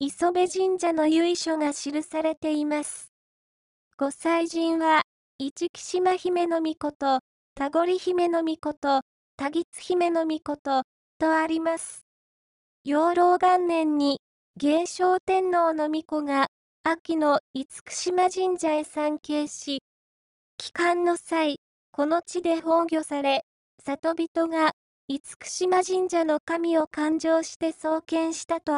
磯部神社の由緒が記されています。御祭神は、市木島姫の御子と、田堀姫の御子と、田吉姫の御子と、とあります。養老元年に、芸商天皇の御子が、秋の厳島神社へ参詣し、帰還の際、この地で崩御され、里人が、厳島神社の神を勘定して創建したと